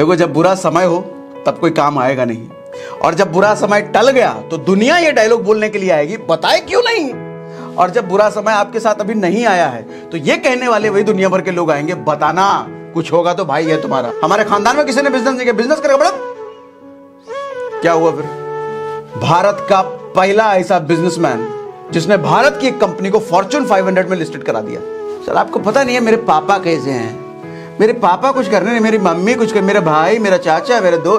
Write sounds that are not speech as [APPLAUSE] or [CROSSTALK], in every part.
देखो जब बुरा समय हो तब कोई काम आएगा नहीं और जब बुरा समय टल गया तो दुनिया ये डायलॉग बोलने के लिए आएगी बताए क्यों नहीं और जब बुरा समय आपके साथ अभी नहीं आया है तो ये कहने वाले वही दुनिया भर के लोग आएंगे बताना कुछ होगा तो भाई है तुम्हारा हमारे खानदान में किसी ने बिजनेस नहीं किया बिजनेस करेगा बड़ा क्या हुआ फिर भारत का पहला ऐसा बिजनेसमैन जिसने भारत की एक कंपनी को फॉर्चून 500 में लिस्टेड करा दिया सर आपको पता नहीं है मेरे पापा कैसे हैं मेरे पापा कुछ कर रहे हैं मेरी मम्मी कुछ कर मेरा भाई मेरा चाचा मेरा दो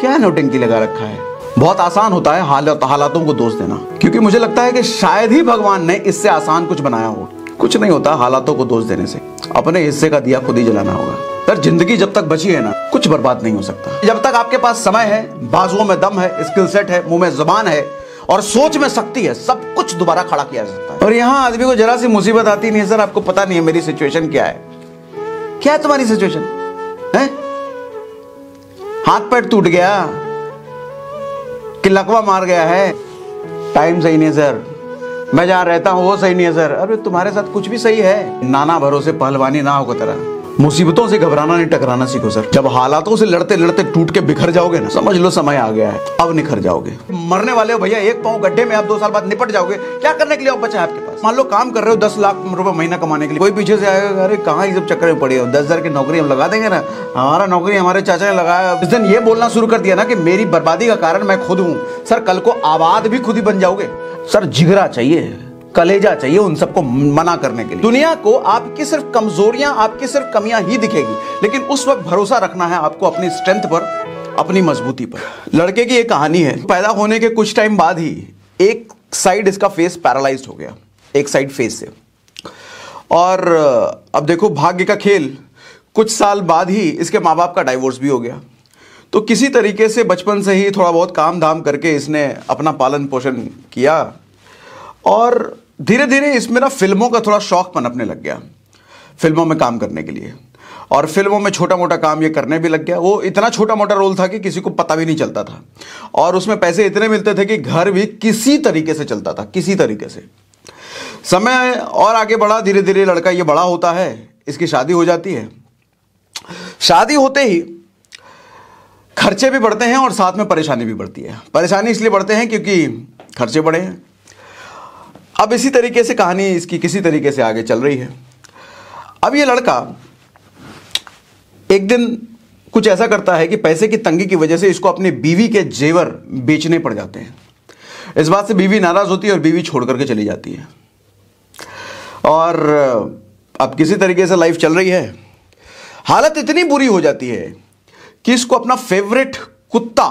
क्या नोटिंग लगा रखा है बहुत आसान होता है हालात हालातों को दोष देना क्योंकि मुझे लगता है कि शायद ही भगवान ने इससे आसान कुछ बनाया हो कुछ नहीं होता हालातों को दोष देने से अपने हिस्से का दिया खुद ही जलाना होगा सर जिंदगी जब तक बची है ना कुछ बर्बाद नहीं हो सकता जब तक आपके पास समय है बाजुओं में दम है स्किल सेट है मुंह में जबान है और सोच में शक्ति है सब कुछ दोबारा खड़ा किया जा सकता है और यहाँ आदमी को जरा सी मुसीबत आती नहीं है सर आपको पता नहीं है मेरी सिचुएशन क्या है क्या है तुम्हारी सिचुएशन है हाथ पैर टूट गया कि लकवा मार गया है टाइम सही नहीं है सर मैं जहां रहता हूं वो सही नहीं है सर अरे तुम्हारे साथ कुछ भी सही है नाना भरोसे पहलवानी ना हो तरह मुसीबतों से घबराना नहीं टकराना सीखो सर जब हालातों से लड़ते लड़ते टूट के बिखर जाओगे ना समझ लो समय आ गया है अब निखर जाओगे मरने वाले हो भैया एक पाँव गड्ढे में आप दो साल बाद निपट जाओगे क्या करने के लिए बचा है आपके पास मान लो काम कर रहे हो दस लाख रुपए महीना कमाने के लिए कोई पीछे से आएगा अरे कहाँ सब चक्कर में पड़े हो दस हजार की नौकरी हम लगा देंगे ना हमारा नौकरी हमारे चाचा ने लगाया इस दिन ये बोलना शुरू कर दिया ना कि मेरी बर्बादी का कारण मैं खुद हूँ सर कल को आबाद भी खुद ही बन जाओगे सर जिगरा चाहिए कलेजा चाहिए उन सबको मना करने के लिए दुनिया को आपकी सिर्फ कमजोरियां आपकी सिर्फ कमियां ही दिखेगी लेकिन उस वक्त भरोसा रखना है आपको अपनी स्ट्रेंथ पर अपनी मजबूती पर लड़के की एक कहानी है पैदा होने के कुछ टाइम बाद ही एक साइड इसका फेस पैरालाइज हो गया एक साइड फेस से और अब देखो भाग्य का खेल कुछ साल बाद ही इसके माँ बाप का डाइवोर्स भी हो गया तो किसी तरीके से बचपन से ही थोड़ा बहुत काम धाम करके इसने अपना पालन पोषण किया और धीरे धीरे इसमें ना फिल्मों का थोड़ा शौक पनपने लग गया फिल्मों में काम करने के लिए और फिल्मों में छोटा मोटा काम ये करने भी लग गया वो इतना छोटा मोटा रोल था कि किसी को पता भी नहीं चलता था और उसमें पैसे इतने मिलते थे कि घर भी किसी तरीके से चलता था किसी तरीके से समय और आगे बढ़ा धीरे धीरे लड़का ये बड़ा होता है इसकी शादी हो जाती है शादी होते ही खर्चे भी बढ़ते हैं और साथ में परेशानी भी बढ़ती है परेशानी इसलिए बढ़ते हैं क्योंकि खर्चे बढ़े हैं अब इसी तरीके से कहानी इसकी किसी तरीके से आगे चल रही है अब ये लड़का एक दिन कुछ ऐसा करता है कि पैसे की तंगी की वजह से इसको अपने बीवी के जेवर बेचने पड़ जाते हैं इस बात से बीवी नाराज़ होती है और बीवी छोड़ करके चली जाती है और अब किसी तरीके से लाइफ चल रही है हालत इतनी बुरी हो जाती है कि इसको अपना फेवरेट कुत्ता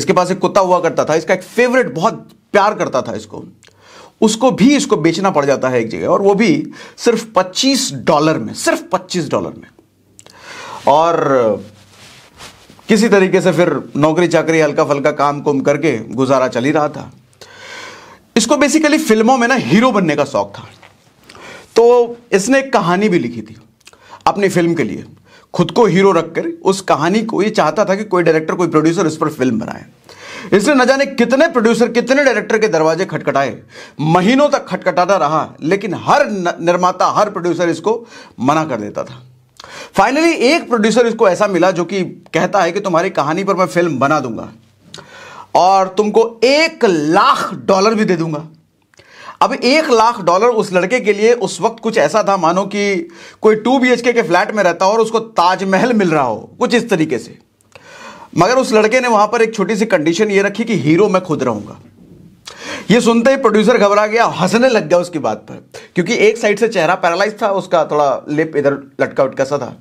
इसके पास एक कुत्ता हुआ करता था इसका एक फेवरेट बहुत प्यार करता था इसको उसको भी इसको बेचना पड़ जाता है एक जगह और वो भी सिर्फ 25 डॉलर में सिर्फ 25 डॉलर में और किसी तरीके से फिर नौकरी चाकरी हल्का फल्का काम कुम करके गुजारा चल ही रहा था इसको बेसिकली फिल्मों में ना हीरो बनने का शौक था तो इसने एक कहानी भी लिखी थी अपनी फिल्म के लिए खुद को हीरो रखकर उस कहानी को ये चाहता था कि कोई डायरेक्टर कोई प्रोड्यूसर इस पर फिल्म बनाए इसने न जाने कितने प्रोड्यूसर कितने डायरेक्टर के दरवाजे खटखटाए महीनों तक खटखटाता रहा लेकिन हर निर्माता हर प्रोड्यूसर इसको मना कर देता था फाइनली एक प्रोड्यूसर इसको ऐसा मिला जो कि कहता है कि तुम्हारी कहानी पर मैं फिल्म बना दूंगा और तुमको एक लाख डॉलर भी दे दूंगा अब एक लाख डॉलर उस लड़के के लिए उस वक्त कुछ ऐसा था मानो कि कोई टू बी के फ्लैट में रहता हो और उसको ताजमहल मिल रहा हो कुछ इस तरीके से मगर उस लड़के ने वहां पर एक छोटी सी कंडीशन ये रखी कि हीरो मैं खुद रहूंगा ये सुनते ही प्रोड्यूसर घबरा गया हंसने लग गया उसकी बात पर क्योंकि एक साइड से चेहरा पैरालाइज था उसका थोड़ा लिप इधर लटका उटका सा था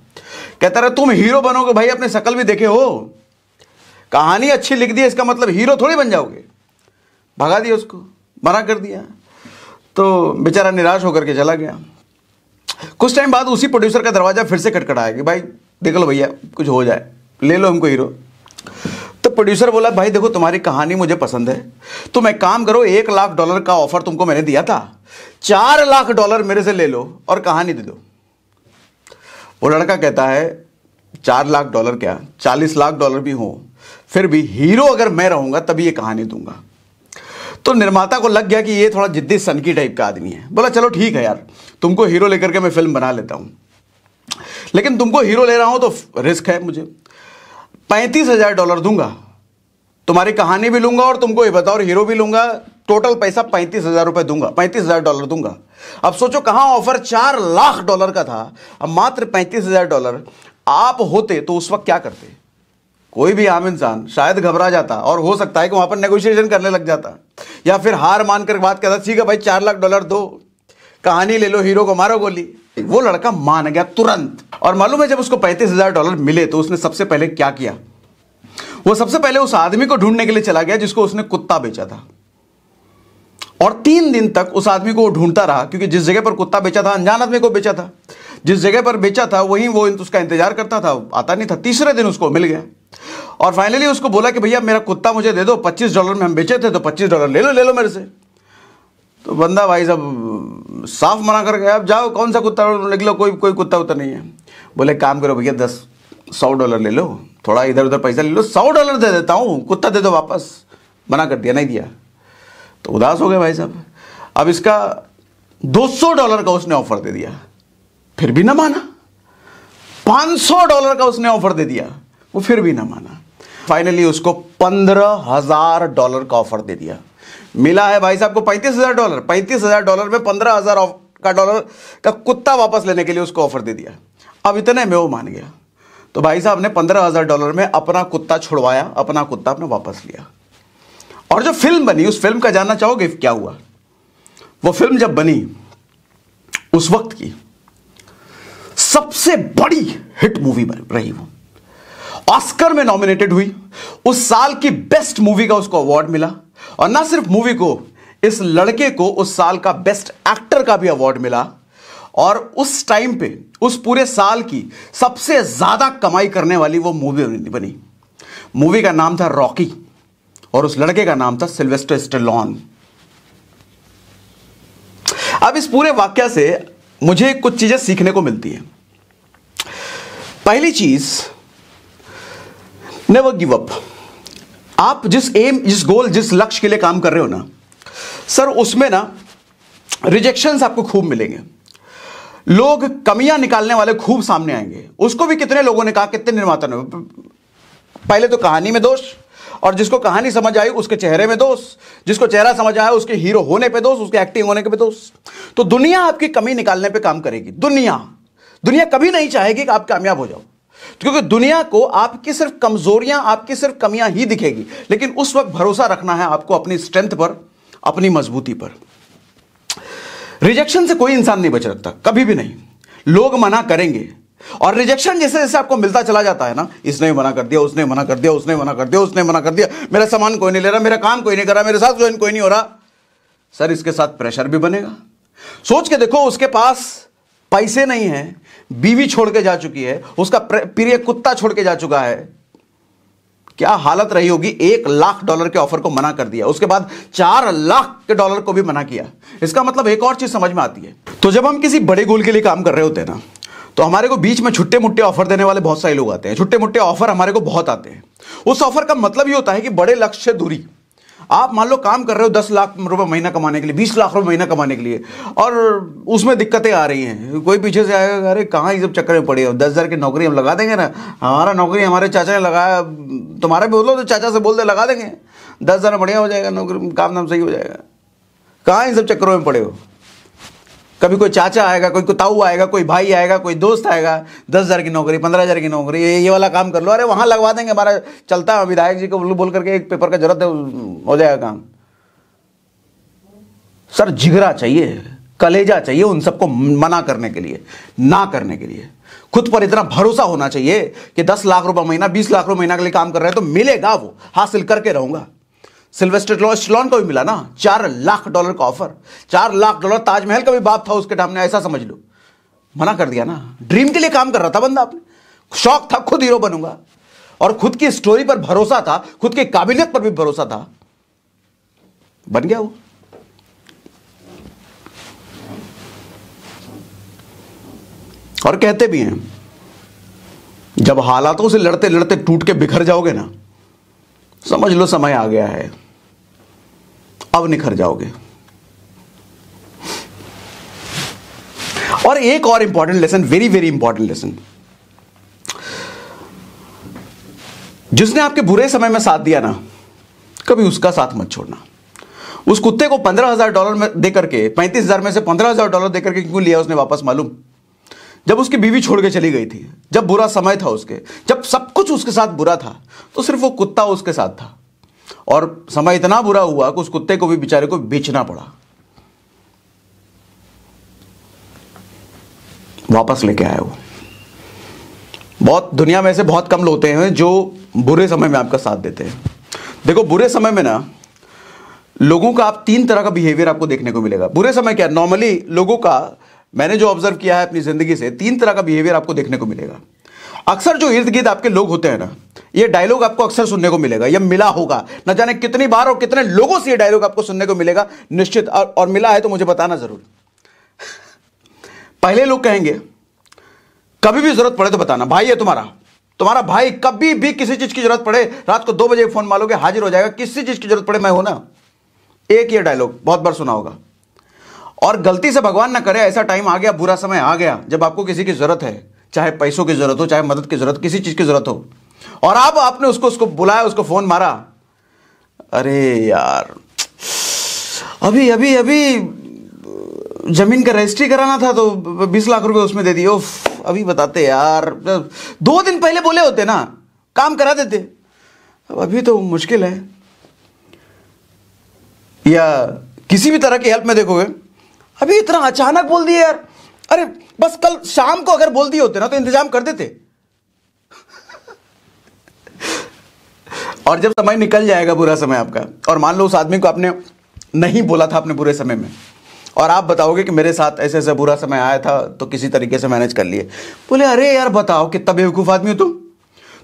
कहता रहा तुम हीरो बनोगे भाई अपने शकल भी देखे हो कहानी अच्छी लिख दी इसका मतलब हीरो थोड़ी बन जाओगे भगा दिया उसको मना कर दिया तो बेचारा निराश होकर के चला गया कुछ टाइम बाद उसी प्रोड्यूसर का दरवाजा फिर से खटखटाया कि भाई देख लो भैया कुछ हो जाए ले लो हमको हीरो तो प्रोड्यूसर बोला भाई देखो तुम्हारी कहानी मुझे पसंद है तो मैं काम करो एक लाख डॉलर का ऑफर तुमको मैंने दिया था चार लाख डॉलर मेरे से ले लो और कहानी दे दो वो लड़का कहता है चार लाख डॉलर क्या चालीस लाख डॉलर भी हो फिर भी हीरो अगर मैं रहूंगा तभी ये कहानी दूंगा तो निर्माता को लग गया कि ये थोड़ा जिद्दी सनकी टाइप का आदमी है बोला चलो ठीक है यार तुमको हीरो लेकर के मैं फिल्म बना लेता हूं लेकिन तुमको हीरो ले रहा हूं तो रिस्क है मुझे पैंतीस हजार डॉलर दूंगा तुम्हारी कहानी भी लूंगा और तुमको ये बताओ हीरो भी लूंगा टोटल पैसा पैंतीस हजार रुपए दूंगा पैंतीस हजार डॉलर दूंगा अब सोचो कहा ऑफर चार लाख डॉलर का था अब मात्र पैंतीस हजार डॉलर आप होते तो उस वक्त क्या करते कोई भी आम इंसान शायद घबरा जाता और हो सकता है कि वहां पर नेगोशिएशन करने लग जाता या फिर हार मानकर बात करता ठीक है भाई चार लाख डॉलर दो कहानी ले लो हीरो को मारो गोली वो लड़का मान गया तुरंत और मालूम है जब उसको पैंतीस हजार डॉलर मिले तो उसने सबसे पहले क्या किया वो सबसे पहले उस आदमी को ढूंढने के लिए चला गया जिसको उसने कुत्ता बेचा था और तीन दिन तक उस आदमी को वो ढूंढता रहा क्योंकि जिस जगह पर कुत्ता बेचा था अनजान आदमी को बेचा था जिस जगह पर बेचा था वहीं वो उसका इंतजार करता था आता नहीं था तीसरे दिन उसको मिल गया और फाइनली उसको बोला कि भैया मेरा कुत्ता मुझे दे दो पच्चीस डॉलर में हम बेचे थे तो पच्चीस डॉलर ले लो ले लो मेरे से तो बंदा भाई साहब साफ मना कर गया अब जाओ कौन सा कुत्ता निकलो कोई कोई कुत्ता उत्ता नहीं है बोले काम करो भैया दस सौ डॉलर ले लो थोड़ा इधर उधर पैसा ले लो सौ डॉलर दे देता हूँ कुत्ता दे दो वापस मना कर दिया नहीं दिया तो उदास हो गया भाई साहब अब इसका दो सौ डॉलर का उसने ऑफर दे दिया फिर भी ना माना पाँच सौ डॉलर का उसने ऑफर दे दिया वो फिर भी ना माना फाइनली उसको पंद्रह हजार डॉलर का ऑफर दे दिया मिला है भाई साहब को पैंतीस हजार डॉलर पैंतीस हजार डॉलर में पंद्रह हजार का डॉलर का कुत्ता वापस लेने के लिए उसको ऑफर दे दिया अब इतने में वो मान गया तो भाई साहब ने पंद्रह हजार डॉलर में अपना कुत्ता छुड़वाया अपना कुत्ता अपने वापस लिया और जो फिल्म बनी उस फिल्म का जानना चाहोगे क्या हुआ वो फिल्म जब बनी उस वक्त की सबसे बड़ी हिट मूवी रही वो ऑस्कर में नॉमिनेटेड हुई उस साल की बेस्ट मूवी का उसको अवार्ड मिला और ना सिर्फ मूवी को इस लड़के को उस साल का बेस्ट एक्टर का भी अवार्ड मिला और उस टाइम पे उस पूरे साल की सबसे ज्यादा कमाई करने वाली वो मूवी बनी मूवी का नाम था रॉकी और उस लड़के का नाम था सिल्वेस्टर स्टेलॉन अब इस पूरे वाक्य से मुझे कुछ चीजें सीखने को मिलती है पहली चीज नेवर गिव अप आप जिस एम जिस गोल जिस लक्ष्य के लिए काम कर रहे हो ना सर उसमें ना रिजेक्शन आपको खूब मिलेंगे लोग कमियां निकालने वाले खूब सामने आएंगे उसको भी कितने लोगों ने कहा कितने निर्माता ने पहले तो कहानी में दोष और जिसको कहानी समझ आई उसके चेहरे में दोष जिसको चेहरा समझ आया उसके हीरो होने पे दोष उसके एक्टिंग होने के पे दोष तो दुनिया आपकी कमी निकालने पे काम करेगी दुनिया दुनिया कभी नहीं चाहेगी कि आप कामयाब हो जाओ क्योंकि दुनिया को आपकी सिर्फ कमजोरियां आपकी सिर्फ कमियां ही दिखेगी लेकिन उस वक्त भरोसा रखना है आपको अपनी स्ट्रेंथ पर अपनी मजबूती पर रिजेक्शन से कोई इंसान नहीं बच रखता कभी भी नहीं लोग मना करेंगे और रिजेक्शन जैसे जैसे आपको मिलता चला जाता है ना इसने मना कर दिया उसने मना कर दिया उसने मना कर दिया उसने मना कर दिया मेरा सामान कोई नहीं ले रहा मेरा काम कोई नहीं कर रहा मेरे साथ ज्वाइन कोई नहीं हो रहा सर इसके साथ प्रेशर भी बनेगा सोच के देखो उसके पास पैसे नहीं है बीवी छोड़ के जा चुकी है उसका प्रिय कुत्ता छोड़ के जा चुका है क्या हालत रही होगी एक लाख डॉलर के ऑफर को मना कर दिया उसके बाद चार लाख के डॉलर को भी मना किया इसका मतलब एक और चीज समझ में आती है तो जब हम किसी बड़े गोल के लिए काम कर रहे होते हैं ना तो हमारे को बीच में छुट्टे मुट्टे ऑफर देने वाले बहुत सारे लोग आते हैं छुट्टे मुट्टे ऑफर हमारे को बहुत आते हैं उस ऑफर का मतलब ये होता है कि बड़े लक्ष्य दूरी आप मान लो काम कर रहे हो दस लाख रुपए महीना कमाने के लिए बीस लाख रुपए महीना कमाने के लिए और उसमें दिक्कतें आ रही हैं कोई पीछे से आएगा अरे कहाँ ये सब चक्कर में पड़े हो दस हज़ार की नौकरी हम लगा देंगे ना हमारा नौकरी हमारे चाचा ने लगाया तुम्हारे भी बोलो तो चाचा से बोल दे लगा देंगे दस हज़ार बढ़िया हो जाएगा नौकरी काम धाम सही हो जाएगा कहाँ इन सब चक्करों में पड़े हो कभी कोई चाचा आएगा कोई ताऊ आएगा कोई भाई आएगा कोई दोस्त आएगा दस हज़ार की नौकरी पंद्रह हज़ार की नौकरी ये ये वाला काम कर लो अरे वहाँ लगवा देंगे हमारा चलता है विधायक जी को बोल करके एक पेपर का जरूरत है हो जाएगा काम सर जिगरा चाहिए कलेजा चाहिए उन सबको मना करने के लिए ना करने के लिए खुद पर इतना भरोसा होना चाहिए कि दस लाख रुपये महीना बीस लाख रुपये महीना के लिए काम कर रहे हैं तो मिलेगा वो हासिल करके रहूंगा सिल्वेस्टर स्टॉन को भी मिला ना चार लाख डॉलर का ऑफर चार लाख डॉलर ताजमहल का भी बाप था उसके टाइम ने ऐसा समझ लो मना कर दिया ना ड्रीम के लिए काम कर रहा था बंदा आपने शौक था खुद हीरो बनूंगा और खुद की स्टोरी पर भरोसा था खुद की काबिलियत पर भी भरोसा था बन गया वो और कहते भी हैं जब हालातों से लड़ते लड़ते टूट के बिखर जाओगे ना समझ लो समय आ गया है अब निखर जाओगे और एक और important lesson very very important lesson जिसने आपके बुरे समय में साथ दिया ना कभी उसका साथ मत छोड़ना उस कुत्ते को पंद्रह हजार डॉलर में देकर के पैंतीस हजार में से पंद्रह हजार डॉलर देकर के क्यों लिया उसने वापस मालूम जब उसकी बीवी छोड़ के चली गई थी जब बुरा समय था उसके जब सब कुछ उसके साथ बुरा था तो सिर्फ वो कुत्ता उसके साथ था और समय इतना बुरा हुआ कि उस कुत्ते को भी बेचारे को बेचना पड़ा वापस लेके आया वो बहुत दुनिया में ऐसे बहुत कम लोग होते हैं जो बुरे समय में आपका साथ देते हैं देखो बुरे समय में ना लोगों का आप तीन तरह का बिहेवियर आपको देखने को मिलेगा बुरे समय क्या नॉर्मली लोगों का मैंने जो ऑब्जर्व किया है अपनी ज़िंदगी से तीन तरह का बिहेवियर आपको देखने को मिलेगा अक्सर जो इर्द गिर्द आपके लोग होते हैं ना ये डायलॉग आपको अक्सर सुनने को मिलेगा या मिला होगा ना जाने कितनी बार और कितने लोगों से ये डायलॉग आपको सुनने को मिलेगा निश्चित और, और मिला है तो मुझे बताना जरूर पहले लोग कहेंगे कभी भी जरूरत पड़े तो बताना भाई है तुम्हारा तुम्हारा भाई कभी भी किसी चीज की जरूरत पड़े रात को दो बजे फोन मारोगे हाजिर हो जाएगा किसी चीज की जरूरत पड़े मैं हो ना एक ये डायलॉग बहुत बार सुना होगा और गलती से भगवान ना करे ऐसा टाइम आ गया बुरा समय आ गया जब आपको किसी की जरूरत है चाहे पैसों की ज़रूरत हो चाहे मदद की ज़रूरत किसी चीज़ की ज़रूरत हो और आप आपने उसको उसको बुलाया उसको फ़ोन मारा अरे यार अभी अभी अभी जमीन का रजिस्ट्री कराना था तो बीस लाख रुपए उसमें दे दिए अभी बताते यार दो दिन पहले बोले होते ना काम करा देते अब अभी तो मुश्किल है या किसी भी तरह की हेल्प में देखोगे अभी इतना अचानक बोल दिए यार अरे बस कल शाम को अगर बोल दिए होते ना तो इंतजाम कर देते और जब समय निकल जाएगा बुरा समय आपका और मान लो उस आदमी को आपने नहीं बोला था अपने बुरे समय में और आप बताओगे कि मेरे साथ ऐसे ऐसे बुरा समय आया था तो किसी तरीके से मैनेज कर लिए बोले अरे यार बताओ कितना बेवकूफ़ आदमी हो तुम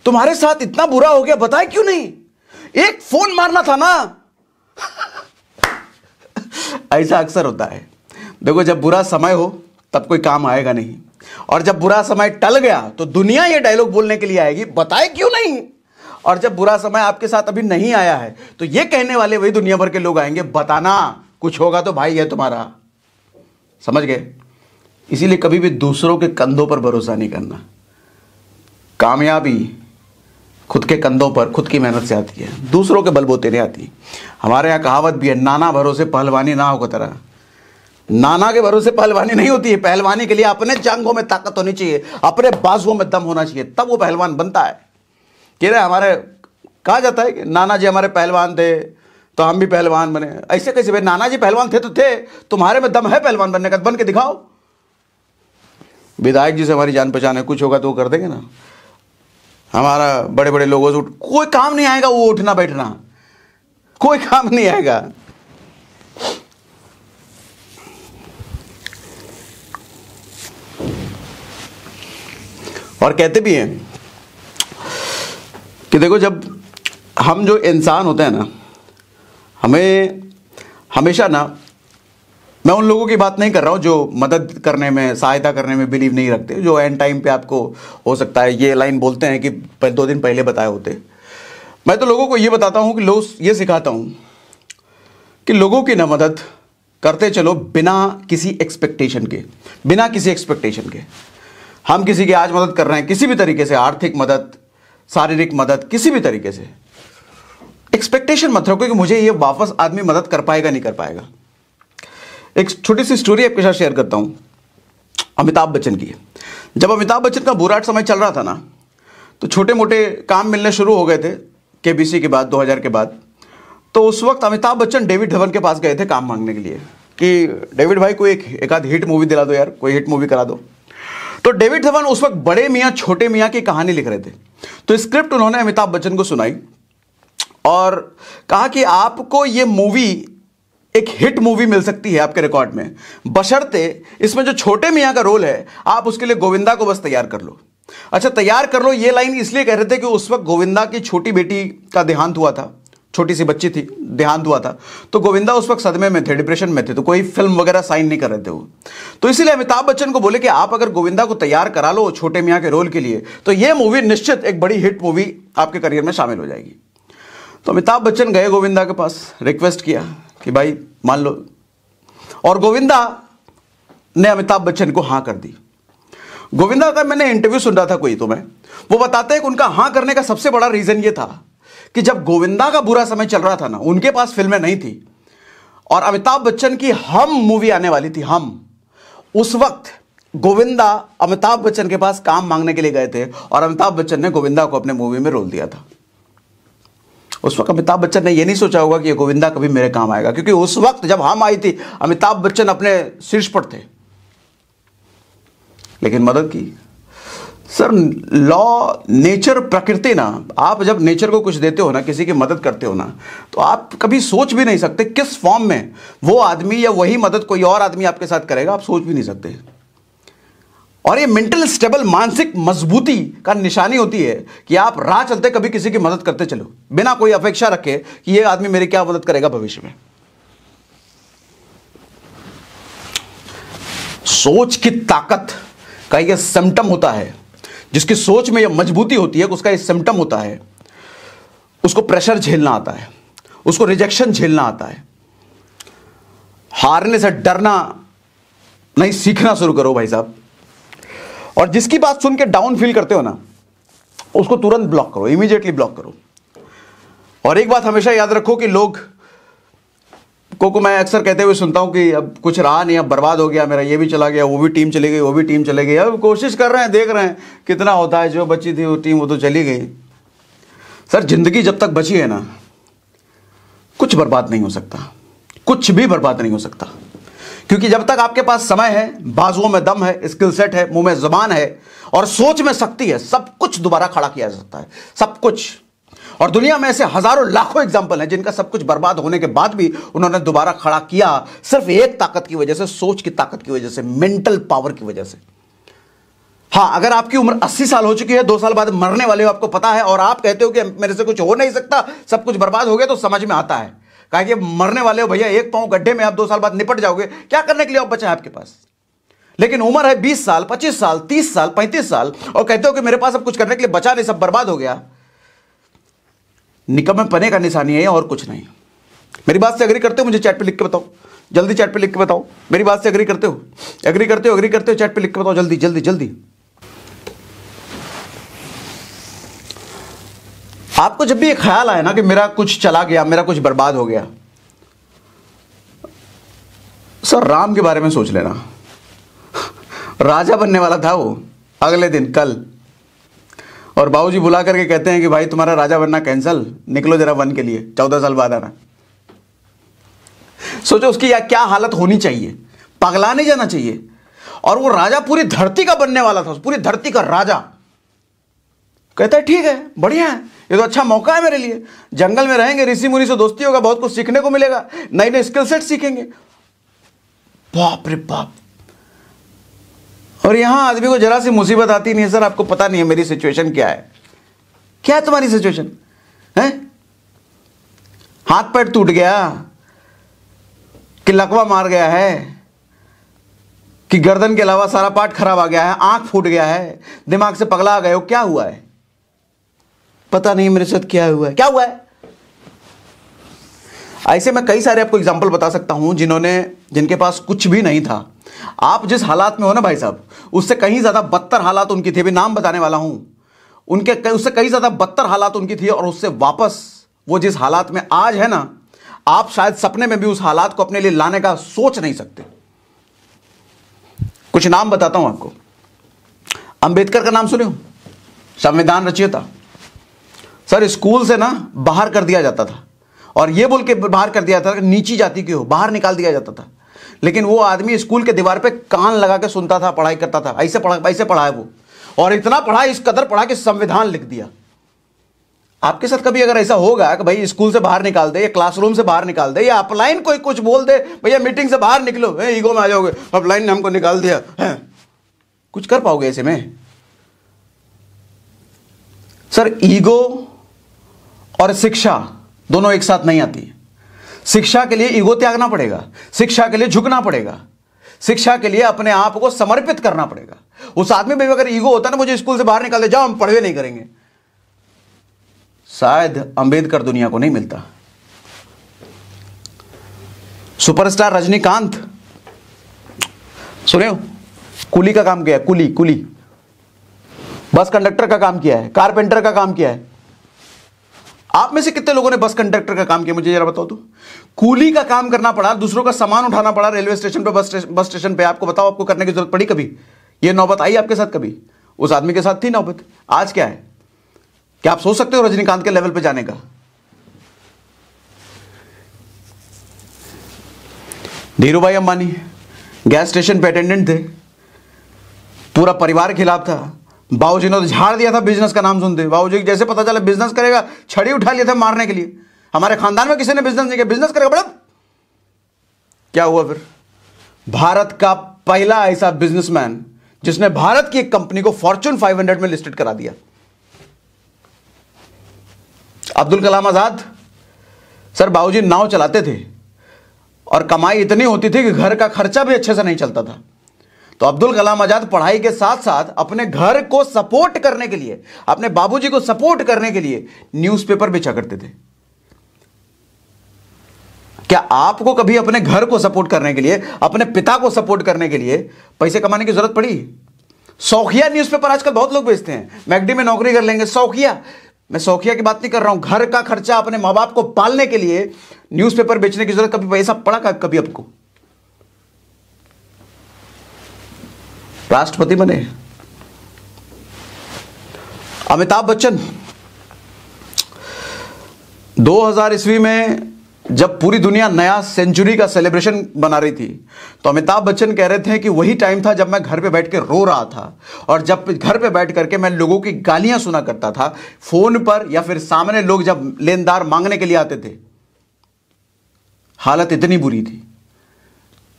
तुम्हारे साथ इतना बुरा हो गया बताए क्यों नहीं एक फोन मारना था ना [LAUGHS] ऐसा अक्सर होता है देखो जब बुरा समय हो तब कोई काम आएगा नहीं और जब बुरा समय टल गया तो दुनिया ये डायलॉग बोलने के लिए आएगी बताए क्यों नहीं और जब बुरा समय आपके साथ अभी नहीं आया है तो ये कहने वाले वही दुनिया भर के लोग आएंगे बताना कुछ होगा तो भाई है तुम्हारा समझ गए इसीलिए कभी भी दूसरों के कंधों पर भरोसा नहीं करना कामयाबी खुद के कंधों पर खुद की मेहनत से आती है दूसरों के बलबोते नहीं आती हमारे यहाँ कहावत भी है नाना भरोसे पहलवानी ना हो तरह नाना के भरोसे पहलवानी नहीं होती है पहलवानी के लिए अपने जांघों में ताकत होनी चाहिए अपने बाजुओं में दम होना चाहिए तब वो पहलवान बनता है कह रहे हमारे कहा जाता है कि नाना जी हमारे पहलवान थे तो हम भी पहलवान बने ऐसे कैसे भाई नाना जी पहलवान थे तो थे तुम्हारे में दम है पहलवान बनने का बन के दिखाओ विधायक जी से हमारी जान पहचान है कुछ होगा तो वो कर देंगे ना हमारा बड़े बड़े लोगों से कोई काम नहीं आएगा वो उठना बैठना कोई काम नहीं आएगा और कहते भी हैं कि देखो जब हम जो इंसान होते हैं ना हमें हमेशा ना मैं उन लोगों की बात नहीं कर रहा हूँ जो मदद करने में सहायता करने में बिलीव नहीं रखते जो एंड टाइम पे आपको हो सकता है ये लाइन बोलते हैं कि दो दिन पहले बताए होते मैं तो लोगों को ये बताता हूँ कि लोग ये सिखाता हूँ कि लोगों की ना मदद करते चलो बिना किसी एक्सपेक्टेशन के बिना किसी एक्सपेक्टेशन के हम किसी की आज मदद कर रहे हैं किसी भी तरीके से आर्थिक मदद शारीरिक मदद किसी भी तरीके से एक्सपेक्टेशन मत रखो कि मुझे ये वापस आदमी मदद कर पाएगा नहीं कर पाएगा एक छोटी सी स्टोरी आपके साथ शेयर करता हूँ अमिताभ बच्चन की जब अमिताभ बच्चन का बुराट समय चल रहा था ना तो छोटे मोटे काम मिलने शुरू हो गए थे के के बाद 2000 के बाद तो उस वक्त अमिताभ बच्चन डेविड धवन के पास गए थे काम मांगने के लिए कि डेविड भाई कोई एक एकाध हिट मूवी दिला दो यार कोई हिट मूवी करा दो तो डेविड धवन उस वक्त बड़े मियाँ छोटे मियाँ की कहानी लिख रहे थे तो स्क्रिप्ट उन्होंने अमिताभ बच्चन को सुनाई और कहा कि आपको ये मूवी एक हिट मूवी मिल सकती है आपके रिकॉर्ड में बशर्ते इसमें जो छोटे मियाँ का रोल है आप उसके लिए गोविंदा को बस तैयार कर लो अच्छा तैयार कर लो ये लाइन इसलिए कह रहे थे कि उस वक्त गोविंदा की छोटी बेटी का देहांत हुआ था छोटी सी बच्ची थी ध्यान हुआ था तो गोविंदा उस वक्त सदमे में थे डिप्रेशन में थे तो कोई फिल्म वगैरह साइन नहीं कर रहे थे वो तो इसीलिए अमिताभ बच्चन को बोले कि आप अगर गोविंदा को तैयार करा लो छोटे मियाँ के रोल के लिए तो ये मूवी निश्चित एक बड़ी हिट मूवी आपके करियर में शामिल हो जाएगी तो अमिताभ बच्चन गए गोविंदा के पास रिक्वेस्ट किया कि भाई मान लो और गोविंदा ने अमिताभ बच्चन को हाँ कर दी गोविंदा का मैंने इंटरव्यू सुन रहा था कोई तो मैं वो बताते हैं कि उनका हाँ करने का सबसे बड़ा रीजन ये था कि जब गोविंदा का बुरा समय चल रहा था ना उनके पास फिल्में नहीं थी और अमिताभ बच्चन की हम मूवी आने वाली थी हम उस वक्त गोविंदा अमिताभ बच्चन के पास काम मांगने के लिए गए थे और अमिताभ बच्चन ने गोविंदा को अपने मूवी में रोल दिया था उस वक्त अमिताभ बच्चन ने यह नहीं सोचा होगा कि गोविंदा कभी मेरे काम आएगा क्योंकि उस वक्त जब हम आई थी अमिताभ बच्चन अपने शीर्ष पर थे लेकिन मदद की सर लॉ नेचर प्रकृति ना आप जब नेचर को कुछ देते हो ना किसी की मदद करते हो ना तो आप कभी सोच भी नहीं सकते किस फॉर्म में वो आदमी या वही मदद कोई और आदमी आपके साथ करेगा आप सोच भी नहीं सकते और ये मेंटल स्टेबल मानसिक मजबूती का निशानी होती है कि आप राह चलते कभी किसी की मदद करते चलो बिना कोई अपेक्षा रखे कि ये आदमी मेरी क्या मदद करेगा भविष्य में सोच की ताकत का यह सिम्टम होता है जिसकी सोच में यह मजबूती होती है उसका सिम्टम होता है उसको प्रेशर झेलना आता है उसको रिजेक्शन झेलना आता है हारने से डरना नहीं सीखना शुरू करो भाई साहब और जिसकी बात सुन के डाउन फील करते हो ना उसको तुरंत ब्लॉक करो इमीडिएटली ब्लॉक करो और एक बात हमेशा याद रखो कि लोग को मैं अक्सर कहते हुए सुनता हूँ कि अब कुछ रहा नहीं अब बर्बाद हो गया मेरा ये भी चला गया वो भी टीम चली गई वो भी टीम चले गई अब कोशिश कर रहे हैं देख रहे हैं कितना होता है जो बची थी वो टीम वो तो चली गई सर जिंदगी जब तक बची है ना कुछ बर्बाद नहीं हो सकता कुछ भी बर्बाद नहीं हो सकता क्योंकि जब तक आपके पास समय है बाजुओं में दम है स्किल सेट है मुंह में जुबान है और सोच में शक्ति है सब कुछ दोबारा खड़ा किया जा सकता है सब कुछ और दुनिया में ऐसे हजारों लाखों एग्जाम्पल हैं जिनका सब कुछ बर्बाद होने के बाद भी उन्होंने दोबारा खड़ा किया सिर्फ एक ताकत की वजह से सोच की ताकत की वजह से मेंटल पावर की वजह से हाँ अगर आपकी उम्र 80 साल हो चुकी है दो साल बाद मरने वाले हो आपको पता है और आप कहते हो कि मेरे से कुछ हो नहीं सकता सब कुछ बर्बाद हो गया तो समझ में आता है कहा कि मरने वाले हो भैया एक पाँव गड्ढे में आप दो साल बाद निपट जाओगे क्या करने के लिए आप बचा है आपके पास लेकिन उम्र है 20 साल 25 साल 30 साल 35 साल और कहते हो कि मेरे पास अब कुछ करने के लिए बचा नहीं सब बर्बाद हो गया निकम पने का निशानी है और कुछ नहीं मेरी बात से अग्री करते हो मुझे चैट पे लिख के बताओ जल्दी चैट पे लिख के बताओ मेरी बात से अग्री करते हो अग्री करते हो अग्री करते हो चैट पे लिख के बताओ जल्दी जल्दी जल्दी आपको जब भी ये ख्याल आया ना कि मेरा कुछ चला गया मेरा कुछ बर्बाद हो गया सर राम के बारे में सोच लेना राजा बनने वाला था वो अगले दिन कल और बाबूजी बुला करके कहते हैं कि भाई तुम्हारा राजा बनना कैंसल निकलो जरा वन के लिए चौदह साल बाद आना सोचो उसकी या क्या हालत होनी चाहिए पगला नहीं जाना चाहिए और वो राजा पूरी धरती का बनने वाला था पूरी धरती का राजा कहता है ठीक है बढ़िया है ये तो अच्छा मौका है मेरे लिए जंगल में रहेंगे ऋषि मुनि से दोस्ती होगा बहुत कुछ सीखने को मिलेगा नई नई स्किल सेट सीखेंगे बाप रे बाप और यहां आदमी को जरा सी मुसीबत आती नहीं है सर आपको पता नहीं है मेरी सिचुएशन क्या है क्या है तुम्हारी सिचुएशन है हाथ पैर टूट गया कि लकवा मार गया है कि गर्दन के अलावा सारा पार्ट खराब आ गया है आंख फूट गया है दिमाग से पगला आ गया हो क्या हुआ है पता नहीं मेरे साथ क्या हुआ है क्या हुआ है ऐसे मैं कई सारे आपको एग्जाम्पल बता सकता हूं जिन्होंने जिनके पास कुछ भी नहीं था आप जिस हालात में हो ना भाई साहब उससे कहीं ज़्यादा बदतर हालात उनकी थी भी नाम बताने वाला हूं उनके उससे कहीं ज़्यादा बदतर हालात उनकी थी और उससे वापस वो जिस हालात में आज है ना आप शायद सपने में भी उस हालात को अपने लिए लाने का सोच नहीं सकते कुछ नाम बताता हूं आपको अंबेडकर का नाम सुने संविधान संविधान था सर स्कूल से ना बाहर कर दिया जाता था और ये बोल के बाहर कर दिया जाता था नीची जाति की हो बाहर निकाल दिया जाता था लेकिन वो आदमी स्कूल के दीवार पे कान लगा के सुनता था पढ़ाई करता था ऐसे पढ़ा ऐसे पढ़ा है वो और इतना पढ़ा इस कदर पढ़ा कि संविधान लिख दिया आपके साथ कभी अगर ऐसा होगा कि भाई स्कूल से बाहर निकाल दे या क्लासरूम से बाहर निकाल दे या अपलाइन कोई कुछ बोल दे भैया मीटिंग से बाहर निकलो ईगो में आ जाओगे अपलाइन ने हमको निकाल दिया है कुछ कर पाओगे ऐसे में सर ईगो और शिक्षा दोनों एक साथ नहीं आती शिक्षा के लिए ईगो त्यागना पड़ेगा शिक्षा के लिए झुकना पड़ेगा शिक्षा के लिए अपने आप को समर्पित करना पड़ेगा उस आदमी में भी अगर ईगो होता ना मुझे स्कूल से बाहर निकाल दे जाओ हम पढ़वे नहीं करेंगे शायद अंबेडकर दुनिया को नहीं मिलता सुपरस्टार रजनीकांत सुने कुली का काम किया है कुली कुली बस कंडक्टर का काम किया है कारपेंटर का काम किया है आप में से कितने लोगों ने बस कंडक्टर का काम किया मुझे जरा बताओ तो कूली का काम करना पड़ा दूसरों का सामान उठाना पड़ा रेलवे स्टेशन पर बस बस स्टेशन पर आपको बताओ आपको करने की जरूरत पड़ी कभी यह नौबत आई आपके साथ कभी उस आदमी के साथ थी नौबत आज क्या है क्या आप सोच सकते हो रजनीकांत के लेवल पर जाने का Dhirubhai Ambani gas station पे अटेंडेंट थे पूरा परिवार खिलाफ था बाबूजी ने तो झाड़ दिया था बिजनेस का नाम सुनते बाबूजी जैसे पता चला बिजनेस करेगा छड़ी उठा लिया था मारने के लिए हमारे खानदान में किसी ने बिजनेस नहीं किया बिजनेस करेगा बड़ा क्या हुआ फिर भारत का पहला ऐसा बिजनेसमैन जिसने भारत की एक कंपनी को फॉर्चून 500 में लिस्टेड करा दिया अब्दुल कलाम आजाद सर बाबूजी नाव चलाते थे और कमाई इतनी होती थी कि घर का खर्चा भी अच्छे से नहीं चलता था तो अब्दुल कलाम आज़ाद पढ़ाई के साथ साथ अपने घर को सपोर्ट करने के लिए अपने बाबूजी को सपोर्ट करने के लिए न्यूज़पेपर बेचा करते थे क्या आपको कभी अपने घर को सपोर्ट करने के लिए अपने पिता को सपोर्ट करने के लिए पैसे कमाने की जरूरत पड़ी शौकिया न्यूज़पेपर आजकल बहुत लोग बेचते हैं मैगडी में नौकरी कर लेंगे शौकिया मैं शौकिया की बात नहीं कर रहा हूं घर का खर्चा अपने माँ बाप को पालने के लिए न्यूज़पेपर बेचने की जरूरत कभी पैसा पड़ा कभी आपको राष्ट्रपति बने अमिताभ बच्चन 2000 ईस्वी में जब पूरी दुनिया नया सेंचुरी का सेलिब्रेशन बना रही थी तो अमिताभ बच्चन कह रहे थे कि वही टाइम था जब मैं घर पे बैठ के रो रहा था और जब घर पे बैठ करके मैं लोगों की गालियां सुना करता था फोन पर या फिर सामने लोग जब लेनदार मांगने के लिए आते थे हालत इतनी बुरी थी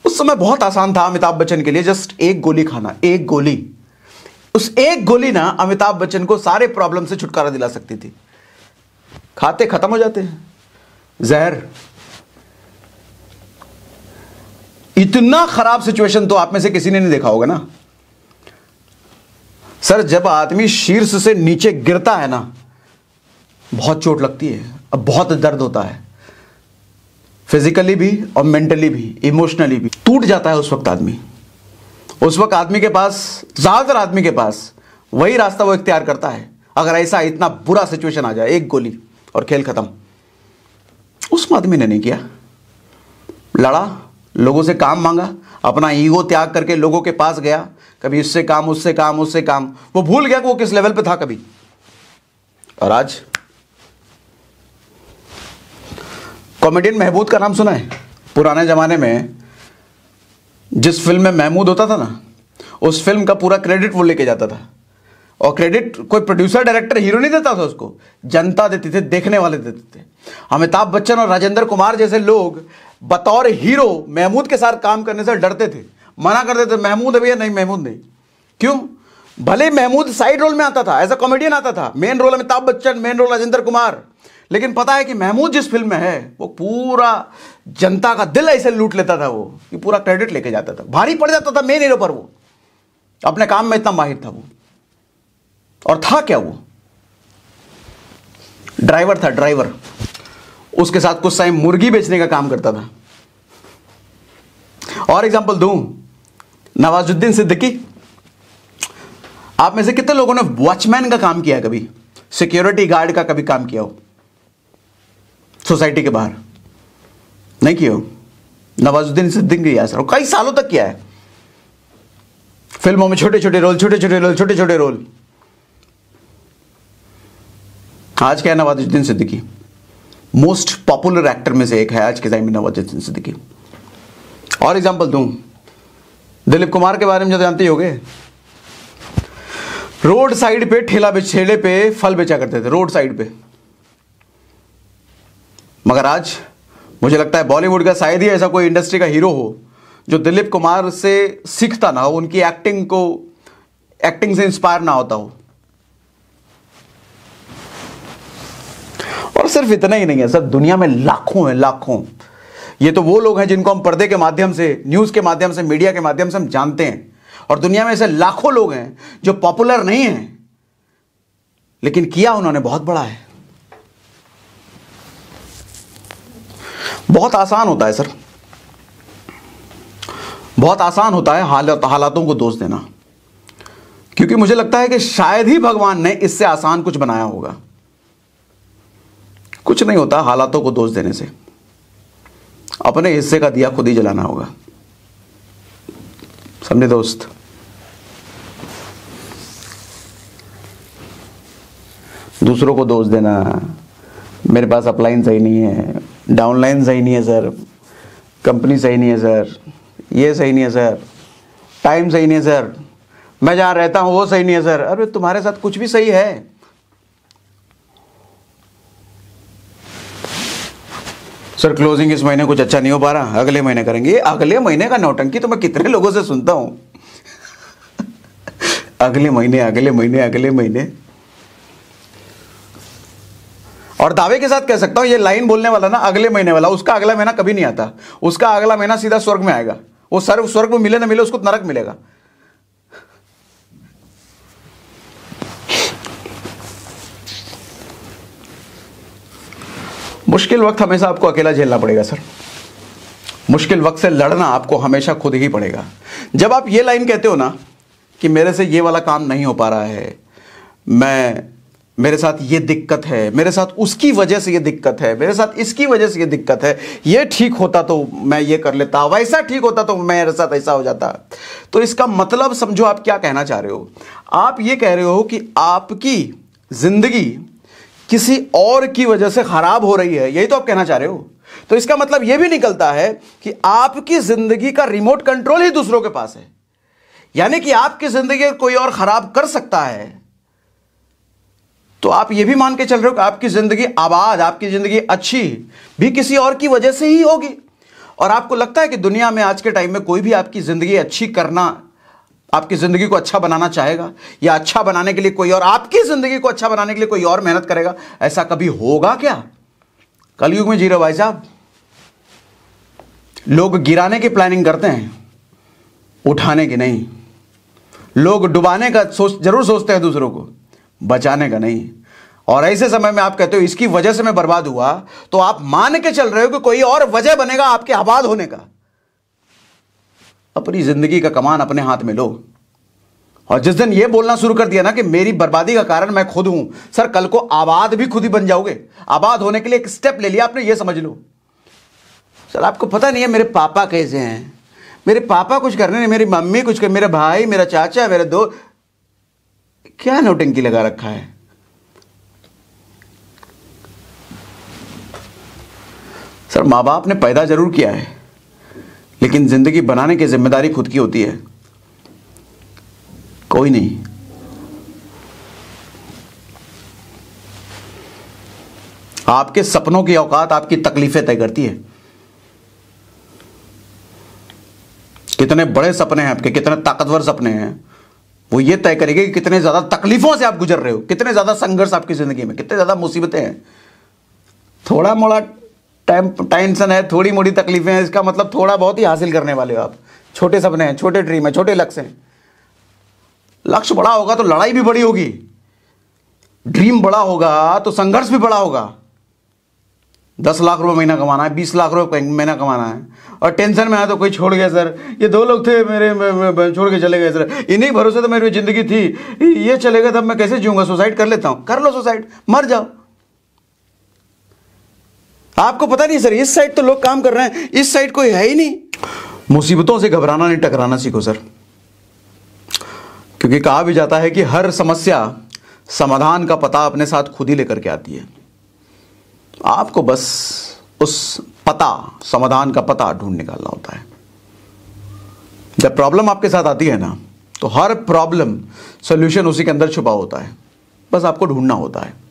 उस समय बहुत आसान था अमिताभ बच्चन के लिए जस्ट एक गोली खाना एक गोली उस एक गोली ना अमिताभ बच्चन को सारे प्रॉब्लम से छुटकारा दिला सकती थी खाते खत्म हो जाते हैं जहर इतना खराब सिचुएशन तो आप में से किसी ने नहीं देखा होगा ना सर जब आदमी शीर्ष से नीचे गिरता है ना बहुत चोट लगती है अब बहुत दर्द होता है फिजिकली भी और मेंटली भी इमोशनली भी टूट जाता है उस वक्त आदमी उस वक्त आदमी के पास ज़्यादातर आदमी के पास वही रास्ता वो इख्तियार करता है अगर ऐसा इतना बुरा सिचुएशन आ जाए एक गोली और खेल ख़त्म उस आदमी ने नहीं किया लड़ा लोगों से काम मांगा अपना ईगो त्याग करके लोगों के पास गया कभी इससे काम उससे काम उससे काम वो भूल गया कि वो किस लेवल पे था कभी और आज कॉमेडियन महबूद का नाम सुना है पुराने ज़माने में जिस फिल्म में महमूद होता था ना उस फिल्म का पूरा क्रेडिट वो लेके जाता था और क्रेडिट कोई प्रोड्यूसर डायरेक्टर हीरो नहीं देता था उसको जनता देती थी देखने वाले देते थे अमिताभ बच्चन और राजेंद्र कुमार जैसे लोग बतौर हीरो महमूद के साथ काम करने से डरते थे मना करते थे महमूद अभी है नहीं महमूद नहीं क्यों भले महमूद साइड रोल में आता था एज अ कॉमेडियन आता था main role Amitabh Bachchan main role Rajendra Kumar लेकिन पता है कि महमूद जिस फिल्म में है वो पूरा जनता का दिल ऐसे लूट लेता था वो कि पूरा क्रेडिट लेके जाता था भारी पड़ जाता था मेन हीरो पर वो अपने काम में इतना माहिर था वो और था क्या वो ड्राइवर था ड्राइवर उसके साथ कुछ टाइम मुर्गी बेचने का काम करता था और एग्जाम्पल दू नवाजुद्दीन सिद्दीकी आप में से कितने लोगों ने वॉचमैन का काम किया कभी सिक्योरिटी गार्ड का कभी काम किया हो सोसाइटी के बाहर नहीं किया नवाजुद्दीन सिद्दीकी ने किया सर कई सालों तक किया है फिल्मों में छोटे छोटे रोल छोटे छोटे रोल छोटे छोटे रोल आज क्या है Nawazuddin Siddiqui most popular actor में से एक है आज के टाइम में नवाजुद्दीन सिद्दीकी और एग्जाम्पल दू दिलीप कुमार के बारे में जो तो जानते हो गए रोड साइड पे ठेला बेच ठेले पे फल बेचा करते थे रोड साइड पे मगर आज मुझे लगता है बॉलीवुड का शायद ही ऐसा कोई इंडस्ट्री का हीरो हो जो दिलीप कुमार से सीखता ना हो उनकी एक्टिंग को एक्टिंग से इंस्पायर ना होता हो और सिर्फ इतना ही नहीं है सर दुनिया में लाखों हैं लाखों ये तो वो लोग हैं जिनको हम पर्दे के माध्यम से न्यूज़ के माध्यम से मीडिया के माध्यम से हम जानते हैं और दुनिया में ऐसे लाखों लोग हैं जो पॉपुलर नहीं हैं लेकिन किया उन्होंने बहुत बड़ा है बहुत आसान होता है सर बहुत आसान होता है हालत हालातों को दोष देना क्योंकि मुझे लगता है कि शायद ही भगवान ने इससे आसान कुछ बनाया होगा कुछ नहीं होता हालातों को दोष देने से अपने हिस्से का दिया खुद ही जलाना होगा समझे दोस्त दूसरों को दोष देना मेरे पास अपलाइन सही नहीं है डाउनलाइन सही नहीं है सर कंपनी सही नहीं है सर ये सही नहीं है सर टाइम सही नहीं है सर मैं जहाँ रहता हूँ वो सही नहीं है सर अरे तुम्हारे साथ कुछ भी सही है सर क्लोजिंग इस महीने कुछ अच्छा नहीं हो पा रहा अगले महीने करेंगे अगले महीने का नौटंकी तो मैं कितने लोगों से सुनता हूँ [LAUGHS] अगले महीने अगले महीने अगले महीने और दावे के साथ कह सकता हूं ये लाइन बोलने वाला ना अगले महीने वाला उसका अगला महीना कभी नहीं आता उसका अगला महीना सीधा स्वर्ग में आएगा वो सर्व स्वर्ग में मिले ना मिले उसको नरक मिलेगा मुश्किल वक्त हमेशा आपको अकेला झेलना पड़ेगा सर मुश्किल वक्त से लड़ना आपको हमेशा खुद ही पड़ेगा जब आप ये लाइन कहते हो ना कि मेरे से ये वाला काम नहीं हो पा रहा है मैं मेरे साथ ये दिक्कत है मेरे साथ उसकी वजह से ये दिक्कत है मेरे साथ इसकी वजह से ये दिक्कत है ये ठीक होता तो मैं ये कर लेता वैसा ठीक होता तो मेरे साथ ऐसा हो जाता तो इसका मतलब समझो आप क्या कहना चाह रहे हो आप ये कह रहे हो कि आपकी जिंदगी किसी और की वजह से खराब हो रही है यही तो आप कहना चाह रहे हो तो इसका मतलब यह भी निकलता है कि आपकी जिंदगी का रिमोट कंट्रोल ही दूसरों के पास है यानी कि आपकी जिंदगी कोई और खराब कर सकता है तो आप ये भी मान के चल रहे हो कि आपकी ज़िंदगी आबाद आपकी ज़िंदगी अच्छी भी किसी और की वजह से ही होगी और आपको लगता है कि दुनिया में आज के टाइम में कोई भी आपकी ज़िंदगी अच्छी करना आपकी ज़िंदगी को अच्छा बनाना चाहेगा या अच्छा बनाने के लिए कोई और आपकी ज़िंदगी को अच्छा बनाने के लिए कोई और मेहनत करेगा ऐसा कभी होगा क्या कलयुग में जीरो भाई साहब लोग गिराने की प्लानिंग करते हैं उठाने की नहीं लोग डुबाने का सोच जरूर सोचते हैं दूसरों को बचाने का नहीं और ऐसे समय में आप कहते हो इसकी वजह से मैं बर्बाद हुआ तो आप मान के चल रहे हो कि कोई और वजह बनेगा आपके आबाद होने का अपनी जिंदगी का कमान अपने हाथ में लो और जिस दिन यह बोलना शुरू कर दिया ना कि मेरी बर्बादी का कारण मैं खुद हूं सर कल को आबाद भी खुद ही बन जाओगे आबाद होने के लिए एक स्टेप ले लिया आपने यह समझ लो सर आपको पता नहीं है मेरे पापा कैसे हैं मेरे पापा कुछ रहे हैं मेरी मम्मी कुछ कर मेरे भाई मेरा चाचा मेरे दो क्या नौटंकी लगा रखा है सर माँ बाप ने पैदा जरूर किया है लेकिन जिंदगी बनाने की जिम्मेदारी खुद की होती है कोई नहीं आपके सपनों की औकात आपकी तकलीफें तय करती है कितने बड़े सपने हैं आपके कितने ताकतवर सपने हैं वो ये तय करेगी कि कितने ज्यादा तकलीफों से आप गुजर रहे हो कितने ज्यादा संघर्ष आपकी जिंदगी में कितने ज्यादा मुसीबतें हैं थोड़ा मोड़ा टाइम टेंशन है थोड़ी मोड़ी तकलीफें हैं इसका मतलब थोड़ा बहुत ही हासिल करने वाले हो आप छोटे सपने हैं छोटे ड्रीम है छोटे लक्ष्य हैं लक्ष्य बड़ा होगा तो लड़ाई भी बड़ी होगी ड्रीम बड़ा होगा तो संघर्ष भी बड़ा होगा दस लाख रुपए महीना कमाना है बीस लाख रुपए महीना कमाना है और टेंशन में आया तो कोई छोड़ गया सर ये दो लोग थे मेरे छोड़ के चले गए सर इन्हीं भरोसे तो मेरी ज़िंदगी थी ये चले गए तब तो मैं कैसे जीऊंगा सुसाइड कर लेता हूं कर लो सुसाइड मर जाओ आपको पता नहीं सर इस साइड तो लोग काम कर रहे हैं इस साइड कोई है ही नहीं मुसीबतों से घबराना नहीं टकराना सीखो सर क्योंकि कहा भी जाता है कि हर समस्या समाधान का पता अपने साथ खुद ही लेकर के आती है आपको बस उस पता समाधान का पता ढूंढ निकालना होता है जब प्रॉब्लम आपके साथ आती है ना तो हर प्रॉब्लम सोल्यूशन उसी के अंदर छुपा होता है बस आपको ढूंढना होता है